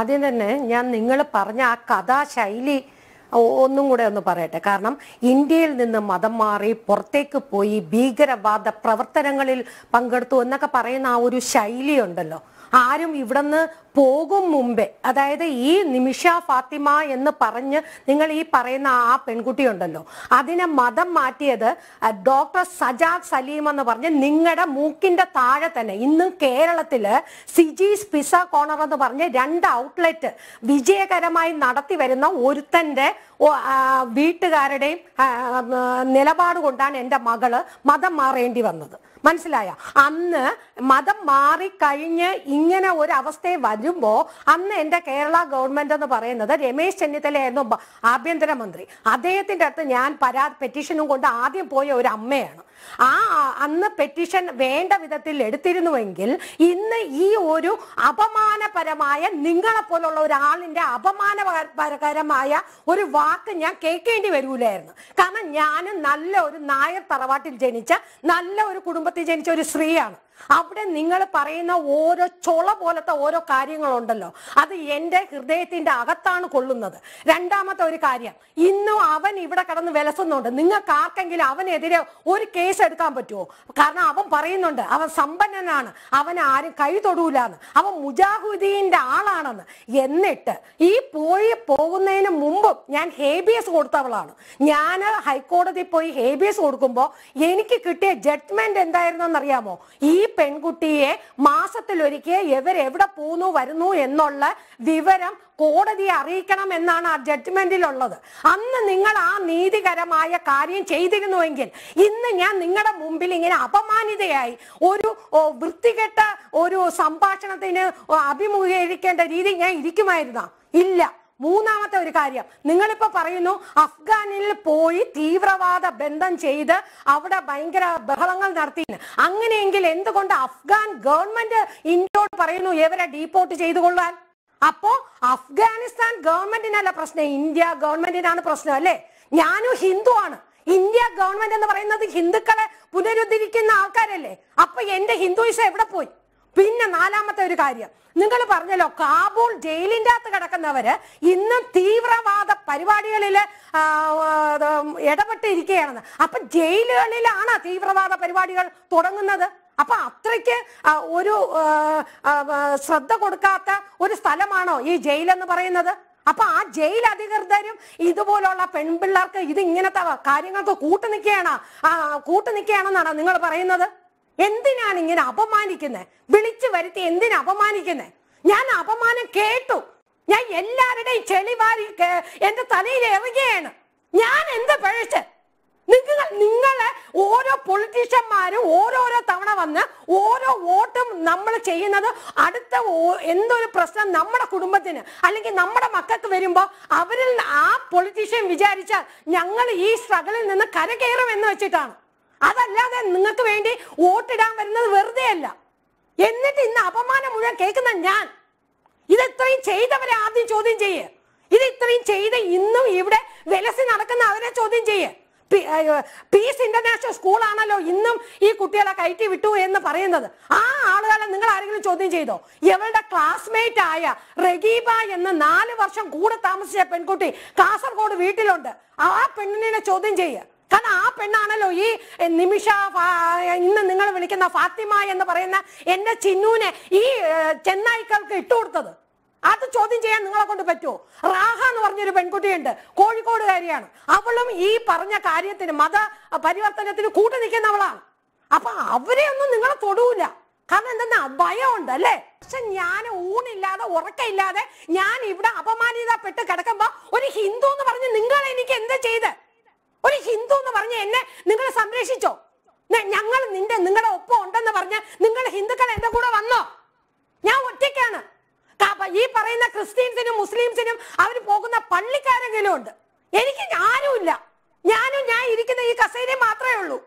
ആദ്യം തന്നെ ഞാൻ നിങ്ങൾ പറഞ്ഞ ആ കഥാശൈലി ഒന്നും കൂടെ ഒന്ന് പറയട്ടെ കാരണം ഇന്ത്യയിൽ നിന്ന് മതം മാറി പുറത്തേക്ക് പോയി ഭീകരവാദ പ്രവർത്തനങ്ങളിൽ പങ്കെടുത്തു എന്നൊക്കെ പറയുന്ന ആ ഒരു ശൈലിയുണ്ടല്ലോ ആരും ഇവിടുന്ന് പോകും മുമ്പേ അതായത് ഈ നിമിഷ ഫാത്തിമ എന്ന് പറഞ്ഞ് നിങ്ങൾ ഈ പറയുന്ന ആ പെൺകുട്ടിയുണ്ടല്ലോ അതിനെ മതം മാറ്റിയത് ഡോക്ടർ സജാദ് സലീം എന്ന് പറഞ്ഞ് നിങ്ങളുടെ മൂക്കിന്റെ താഴെ തന്നെ ഇന്നും കേരളത്തില് സിജീസ് പിസ കോണർ എന്ന് പറഞ്ഞ് രണ്ട് ഔട്ട്ലെറ്റ് വിജയകരമായി നടത്തി വരുന്ന ഒരുത്തന്റെ വീട്ടുകാരുടെയും നിലപാട് കൊണ്ടാണ് എൻ്റെ മകള് മതം മാറേണ്ടി വന്നത് മനസ്സിലായ അന്ന് മതം മാറിക്കഴിഞ്ഞ് ഇങ്ങനെ ഒരു അവസ്ഥയെ വരുമ്പോ അന്ന് എന്റെ കേരള ഗവൺമെന്റ് എന്ന് പറയുന്നത് രമേശ് ചെന്നിത്തലയായിരുന്നു ആഭ്യന്തരമന്ത്രി അദ്ദേഹത്തിന്റെ അടുത്ത് ഞാൻ പരാ പെറ്റീഷനും കൊണ്ട് ആദ്യം പോയ ഒരു അമ്മയാണ് ആ അന്ന് പെറ്റീഷൻ വേണ്ട വിധത്തിൽ എടുത്തിരുന്നുവെങ്കിൽ ഇന്ന് ഈ ഒരു അപമാനപരമായ നിങ്ങളെ പോലുള്ള ഒരാളിന്റെ അപമാനപരകരമായ ഒരു വാക്ക് ഞാൻ കേൾക്കേണ്ടി വരൂലായിരുന്നു കാരണം ഞാനും നല്ല ഒരു നായർ തറവാട്ടിൽ ജനിച്ച നല്ല ഒരു കുടുംബത്തിൽ ജനിച്ച ഒരു സ്ത്രീയാണ് അവിടെ നിങ്ങൾ പറയുന്ന ഓരോ ചൊള പോലത്തെ ഓരോ കാര്യങ്ങളുണ്ടല്ലോ അത് എൻ്റെ ഹൃദയത്തിന്റെ അകത്താണ് കൊള്ളുന്നത് രണ്ടാമത്തെ ഒരു കാര്യം ഇന്നും അവൻ ഇവിടെ കടന്ന് വിലസുന്നുണ്ട് നിങ്ങൾക്ക് ആർക്കെങ്കിലും അവനെതിരെ ഒരു കേസ് എടുക്കാൻ പറ്റുമോ കാരണം അവൻ പറയുന്നുണ്ട് അവൻ സമ്പന്നനാണ് അവൻ ആരും കൈ തൊടൂലാന്ന് അവൻ മുജാഹുദ്ദീന്റെ ആളാണെന്ന് എന്നിട്ട് ഈ പോയി പോകുന്നതിന് മുമ്പും ഞാൻ ഹേബിയസ് കൊടുത്തവളാണ് ഞാൻ ഹൈക്കോടതി പോയി ഹേബിയസ് കൊടുക്കുമ്പോൾ എനിക്ക് കിട്ടിയ ജഡ്ജ്മെന്റ് അറിയാമോ ഈ പെൺകുട്ടിയെ മാസത്തിലൊരിക്കൽ എവിടെ പോകുന്നു വരുന്നു എന്നുള്ള വിവരം കോടതിയെ അറിയിക്കണം എന്നാണ് ആ ജഡ്ജ്മെന്റിലുള്ളത് അന്ന് നിങ്ങൾ ആ നീതികരമായ കാര്യം ചെയ്തിരുന്നുവെങ്കിൽ ഇന്ന് ഞാൻ നിങ്ങളുടെ മുമ്പിൽ ഇങ്ങനെ അപമാനിതയായി ഒരു വൃത്തികെട്ട ഒരു സംഭാഷണത്തിന് അഭിമുഖീകരിക്കേണ്ട രീതി ഞാൻ ഇരിക്കുമായിരുന്ന ഇല്ല മൂന്നാമത്തെ ഒരു കാര്യം നിങ്ങളിപ്പോ പറയുന്നു അഫ്ഗാനിൽ പോയി തീവ്രവാദ ബന്ധം ചെയ്ത് അവിടെ ഭയങ്കര ബഹളങ്ങൾ നടത്തി അങ്ങനെയെങ്കിൽ എന്തുകൊണ്ട് അഫ്ഗാൻ ഗവൺമെന്റ് ഇന്ത്യയോട് പറയുന്നു ഇവരെ ഡീപ്പോർട്ട് ചെയ്തുകൊള്ളാൻ അപ്പോ അഫ്ഗാനിസ്ഥാൻ ഗവൺമെന്റിനല്ല പ്രശ്നം ഇന്ത്യ ഗവൺമെന്റിനാണ് പ്രശ്നം അല്ലേ ഞാനും ഹിന്ദു ആണ് ഇന്ത്യ ഗവൺമെന്റ് എന്ന് പറയുന്നത് ഹിന്ദുക്കളെ പുനരുദ്ധരിക്കുന്ന ആൾക്കാരല്ലേ അപ്പൊ എന്റെ ഹിന്ദുയിസം എവിടെ പോയി പിന്നെ നാലാമത്തെ ഒരു കാര്യം നിങ്ങൾ പറഞ്ഞല്ലോ കാബൂൾ ജയിലിൻ്റെ അകത്ത് കിടക്കുന്നവര് ഇന്ന് തീവ്രവാദ പരിപാടികളിൽ ഇടപെട്ടിരിക്കുകയാണെന്ന് അപ്പൊ ജയിലുകളിലാണ് തീവ്രവാദ പരിപാടികൾ തുടങ്ങുന്നത് അപ്പൊ അത്രയ്ക്ക് ഒരു ശ്രദ്ധ കൊടുക്കാത്ത ഒരു സ്ഥലമാണോ ഈ ജയിൽ എന്ന് പറയുന്നത് അപ്പൊ ആ ജയിൽ അധികൃതരും ഇതുപോലുള്ള പെൺപിള്ളേർക്ക് ഇത് ഇങ്ങനത്തെ കാര്യങ്ങൾക്ക് കൂട്ടുനിൽക്കുകയാണ് കൂട്ടുനിൽക്കുകയാണെന്നാണ് നിങ്ങൾ പറയുന്നത് എന്തിനാണ് ഇങ്ങനെ അപമാനിക്കുന്നത് വിളിച്ചു വരുത്തി എന്തിനാ അപമാനിക്കുന്നത് ഞാൻ അപമാനം കേട്ടു ഞാൻ എല്ലാവരുടെയും ചെളിവാരി എന്റെ തലയിൽ ഇറങ്ങുകയാണ് ഞാൻ എന്ത് പഴച്ച് നിങ്ങൾ നിങ്ങളെ ഓരോ പൊളിറ്റീഷ്യന്മാരും ഓരോരോ തവണ വന്ന് ഓരോ വോട്ടും നമ്മൾ ചെയ്യുന്നത് അടുത്ത എന്തൊരു പ്രശ്നം നമ്മുടെ കുടുംബത്തിന് അല്ലെങ്കിൽ നമ്മുടെ മക്കൾക്ക് വരുമ്പോൾ അവരിൽ ആ പൊളിറ്റീഷ്യൻ വിചാരിച്ചാൽ ഞങ്ങൾ ഈ സ്ട്രഗിളിൽ നിന്ന് കരകയറും എന്ന് വെച്ചിട്ടാണ് അതല്ലാതെ നിങ്ങൾക്ക് വേണ്ടി വോട്ടിടാൻ വരുന്നത് വെറുതെ അല്ല എന്നിട്ട് ഇന്ന് അപമാനം മുഴുവൻ കേൾക്കുന്ന ഞാൻ ഇത് ഇത്രയും ചെയ്തവരെ ആദ്യം ചോദ്യം ചെയ്യേ ഇത് ഇത്രയും ചെയ്ത് ഇന്നും ഇവിടെ വിലസി നടക്കുന്ന അവരെ ചോദ്യം ചെയ്യേ പീസ് ഇന്റർനാഷണൽ സ്കൂളാണല്ലോ ഇന്നും ഈ കുട്ടികളെ കയറ്റി വിട്ടു എന്ന് പറയുന്നത് ആ ആളുകളെ നിങ്ങൾ ആരെങ്കിലും ചോദ്യം ചെയ്തോ ഇവളുടെ ക്ലാസ്മേറ്റ് ആയ റഗീബ എന്ന നാല് വർഷം കൂടെ താമസിച്ച പെൺകുട്ടി കാസർഗോഡ് വീട്ടിലുണ്ട് ആ പെണ്ണിനെ ചോദ്യം ചെയ്യുക പെണ്ണാണല്ലോ ഈ നിമിഷ ഇന്ന് നിങ്ങൾ വിളിക്കുന്ന ഫാത്തിമ എന്ന് പറയുന്ന എന്റെ ചിന്നൂനെ ഈ ചെന്നായിക്കൾക്ക് ഇട്ടുകൊടുത്തത് അത് ചോദ്യം ചെയ്യാൻ നിങ്ങളെ കൊണ്ട് പറ്റുമോ റാഹ എന്ന് പറഞ്ഞൊരു പെൺകുട്ടിയുണ്ട് കോഴിക്കോടുകാരിയാണ് അവളും ഈ പറഞ്ഞ കാര്യത്തിന് മത പരിവർത്തനത്തിന് കൂട്ടു നിൽക്കുന്നവളാണ് അപ്പൊ അവരെ ഒന്നും നിങ്ങളെ തൊടൂല കാരണം എന്തെന്നാ ഭയമുണ്ട് അല്ലേ പക്ഷെ ഞാൻ ഊണില്ലാതെ ഉറക്കമില്ലാതെ ഞാൻ ഇവിടെ അപമാനിതപ്പെട്ട് കിടക്കുമ്പോ ഒരു ഹിന്ദു എന്ന് പറഞ്ഞ് നിങ്ങൾ എനിക്ക് എന്താ ചെയ്ത് ഹിന്ദു എന്ന് പറഞ്ഞ എന്നെ നിങ്ങൾ സംരക്ഷിച്ചോ ഞങ്ങൾ നിന്റെ നിങ്ങളുടെ ഒപ്പം ഉണ്ടെന്ന് പറഞ്ഞ് നിങ്ങൾ ഹിന്ദുക്കൾ എന്റെ കൂടെ വന്നോ ഞാൻ ഒറ്റയ്ക്കാണ് ഈ പറയുന്ന ക്രിസ്ത്യൻസിനും മുസ്ലിംസിനും അവർ പോകുന്ന പള്ളിക്കാരെങ്കിലും ഉണ്ട് എനിക്ക് ആരുമില്ല ഞാനും ഞാൻ ഇരിക്കുന്ന ഈ കസേരയും മാത്രമേ ഉള്ളൂ